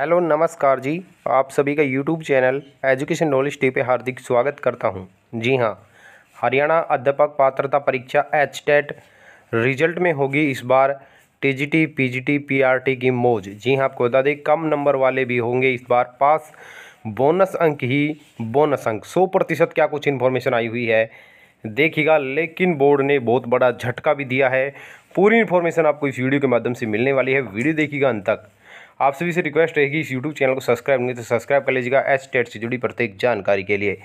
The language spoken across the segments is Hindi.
हेलो नमस्कार जी आप सभी का YouTube channel education knowledge day पे हार्दिक स्वागत करता हूं जी हां हरियाणा अध्यापक पात्रता परीक्षा एच टेट रिजल्ट में होगी इस बार T G T P G T P R T की मौज जी हां आपको बता दें कम नंबर वाले भी होंगे इस बार पास बोनस अंक ही बोनस अंक सौ प्रतिशत क्या कुछ इन्फॉर्मेशन आई हुई है देखिएगा लेकिन बोर्ड ने बहुत बड़ा झटका भी दिया है पूरी इन्फॉर्मेशन आपको इस वीडियो के माध्यम से मिलने वाली है वीडियो देखिएगा अंत तक आप सभी से रिक्वेस्ट रहेगी इस यूट्यूब चैनल को सब्सक्राइब नहीं तो सब्सक्राइब कर लीजिएगा एच टेट से जुड़ी प्रत्येक जानकारी के लिए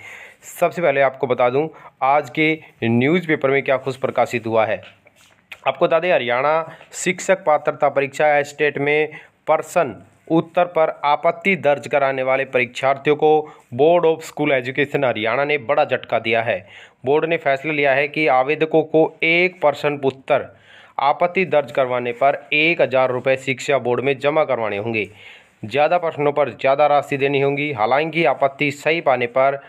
सबसे पहले आपको बता दूँ आज के न्यूज़पेपर में क्या खुश प्रकाशित हुआ है आपको बता दें हरियाणा शिक्षक पात्रता परीक्षा एच टेट में पर्सन उत्तर पर आपत्ति दर्ज कराने वाले परीक्षार्थियों को board of school education Haryana ने बड़ा झटका दिया है बोर्ड ने फैसला लिया है कि आवेदकों को एक परसेंट उत्तर आपत्ति दर्ज करवाने पर एक हज़ार रुपये शिक्षा बोर्ड में जमा करवाने होंगे ज़्यादा प्रश्नों पर ज़्यादा राशि देनी होगी हालांकि आपत्ति सही पाने पर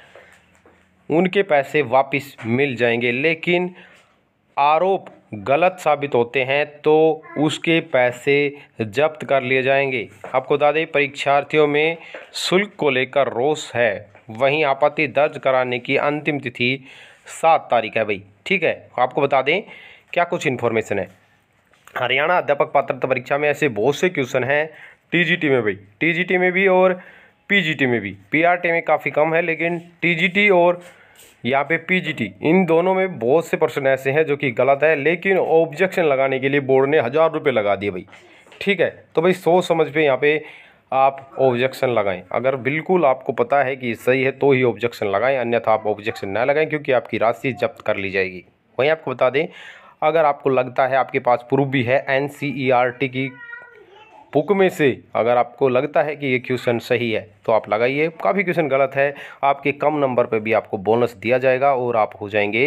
उनके पैसे वापस मिल जाएंगे लेकिन आरोप गलत साबित होते हैं तो उसके पैसे जब्त कर लिए जाएंगे आपको बता दें परीक्षार्थियों में शुल्क को लेकर रोष है वहीं आपत्ति दर्ज कराने की अंतिम तिथि सात तारीख है भाई ठीक है आपको बता दें क्या कुछ इन्फॉर्मेशन है हरियाणा अध्यापक पात्रता परीक्षा में ऐसे बहुत से क्वेश्चन हैं टीजीटी में भाई टीजीटी में भी और पीजीटी में भी पीआरटी में काफ़ी कम है लेकिन टीजीटी और यहाँ पे पीजीटी इन दोनों में बहुत से प्रश्न ऐसे हैं जो कि गलत है लेकिन ऑब्जेक्शन लगाने के लिए बोर्ड ने हज़ार रुपये लगा दिए भाई ठीक है तो भाई सोच समझ पे यहाँ पे आप ऑब्जेक्शन लगाएं अगर बिल्कुल आपको पता है कि सही है तो ही ऑब्जेक्शन लगाएं अन्यथा आप ऑब्जेक्शन ना लगाएं क्योंकि आपकी राशि जब्त कर ली जाएगी वहीं आपको बता दें अगर आपको लगता है आपके पास प्रूफ भी है एन e की बुक में से अगर आपको लगता है कि ये क्वेश्चन सही है तो आप लगाइए काफ़ी क्वेश्चन गलत है आपके कम नंबर पर भी आपको बोनस दिया जाएगा और आप हो जाएंगे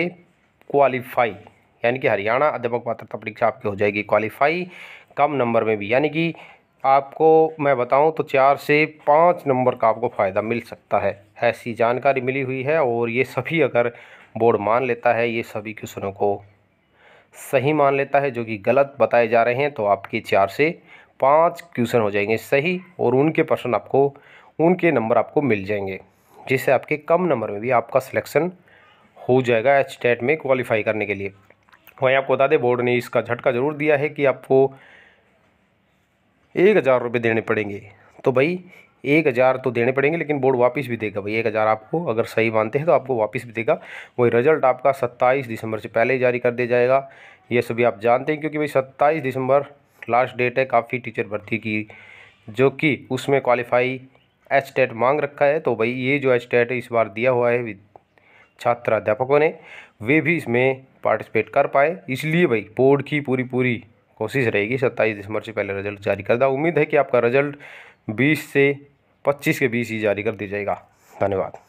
क्वालिफाई यानी कि हरियाणा अध्यापक पात्रता परीक्षा आपकी हो जाएगी क्वालिफाई कम नंबर में भी यानी कि आपको मैं बताऊं तो चार से पाँच नंबर का आपको फ़ायदा मिल सकता है ऐसी जानकारी मिली हुई है और ये सभी अगर बोर्ड मान लेता है ये सभी क्वेश्चनों को सही मान लेता है जो कि गलत बताए जा रहे हैं तो आपके चार से पाँच क्वेश्चन हो जाएंगे सही और उनके प्रश्न आपको उनके नंबर आपको मिल जाएंगे जिससे आपके कम नंबर में भी आपका सिलेक्शन हो जाएगा एच टेट में क्वालिफाई करने के लिए वहीं आपको बता दें बोर्ड ने इसका झटका ज़रूर दिया है कि आपको एक हज़ार रुपये देने पड़ेंगे तो भाई एक हज़ार तो देने पड़ेंगे लेकिन बोर्ड वापस भी देगा भाई एक हज़ार आपको अगर सही मानते हैं तो आपको वापस भी देगा वही रिजल्ट आपका सत्ताईस दिसंबर से पहले ही जारी कर दिया जाएगा ये सभी आप जानते हैं क्योंकि भाई सत्ताईस दिसंबर लास्ट डेट है काफ़ी टीचर भर्ती की जो कि उसमें क्वालिफाई एच टेट मांग रखा है तो भाई ये जो एच टेट इस बार दिया हुआ है छात्र अध्यापकों ने वे भी इसमें पार्टिसिपेट कर पाए इसलिए भाई बोर्ड की पूरी पूरी कोशिश रहेगी सत्ताईस दिसंबर से पहले रिजल्ट जारी कर दा उम्मीद है कि आपका रिजल्ट बीस से पच्चीस के बीच ही जारी कर दिया जाएगा धन्यवाद